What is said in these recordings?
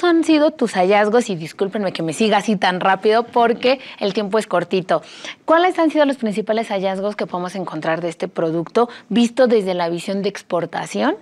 ¿cuáles han sido tus hallazgos? Y discúlpenme que me siga así tan rápido porque el tiempo es cortito. ¿Cuáles han sido los principales hallazgos que podemos encontrar de este producto visto desde la visión de exportación?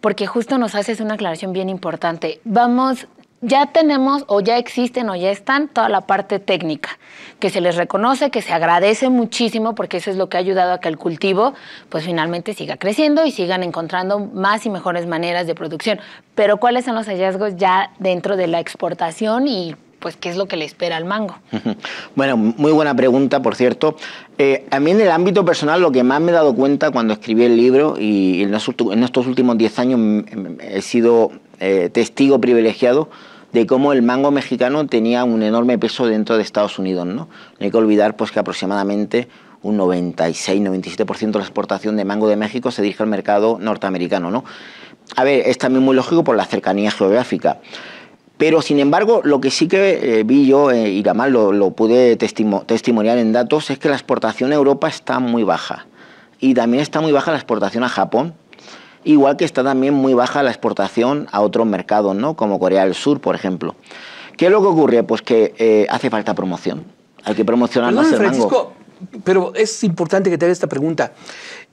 Porque justo nos haces una aclaración bien importante. Vamos ya tenemos o ya existen o ya están toda la parte técnica, que se les reconoce, que se agradece muchísimo porque eso es lo que ha ayudado a que el cultivo pues finalmente siga creciendo y sigan encontrando más y mejores maneras de producción. Pero ¿cuáles son los hallazgos ya dentro de la exportación y pues qué es lo que le espera al mango. Bueno, muy buena pregunta, por cierto. Eh, a mí en el ámbito personal lo que más me he dado cuenta cuando escribí el libro y en, estos últimos 10 años mm, mm, he sido eh, testigo privilegiado de cómo el mango mexicano tenía un enorme peso dentro de Estados Unidos. ¿no? hay que olvidar pues, que aproximadamente un 96-97% de la exportación de mango de México se dirige al mercado norteamericano. ¿no? A ver, es también muy lógico por la cercanía geográfica. Pero, sin embargo, lo que sí que eh, vi yo, y eh, además lo, lo pude testimoniar en datos, es que la exportación a Europa está muy baja. Y también está muy baja la exportación a Japón, igual que está también muy baja la exportación a otros mercados, ¿no? como Corea del Sur, por ejemplo. ¿Qué es lo que ocurre? Pues que eh, hace falta promoción. Hay que promocionar más el mango. Pero es importante que te haga esta pregunta.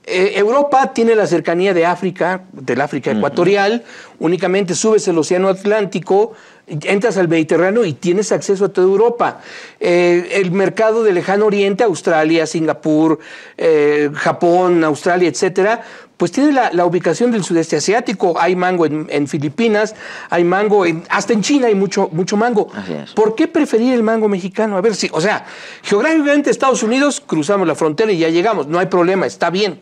Eh, Europa tiene la cercanía de África, del África ecuatorial, únicamente subes el Océano Atlántico, entras al Mediterráneo y tienes acceso a toda Europa. Eh, el mercado de Lejano Oriente, Australia, Singapur, Japón, Australia, etcétera, pues tiene la, ubicación del sudeste asiático. Hay mango en, Filipinas, hay mango hasta en China hay mucho, mucho mango. ¿Por qué preferir el mango mexicano? A ver si, o sea, geográficamente Estados Unidos cruzamos la frontera y ya llegamos, no hay problema, está bien.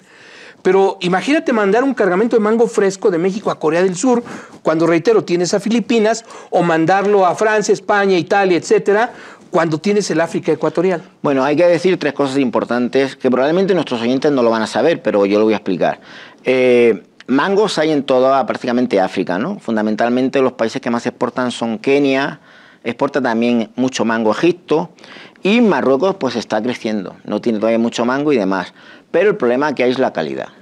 Pero imagínate mandar un cargamento de mango fresco de México a Corea del Sur, cuando reitero, tienes a Filipinas, o mandarlo a Francia, España, Italia, etcétera, cuando tienes el África Ecuatorial? Bueno, hay que decir tres cosas importantes que probablemente nuestros oyentes no lo van a saber, pero yo lo voy a explicar. Eh, mangos hay en toda prácticamente África, ¿no? Fundamentalmente los países que más exportan son Kenia, exporta también mucho mango Egipto y Marruecos pues está creciendo, no tiene todavía mucho mango y demás, pero el problema que hay es la calidad.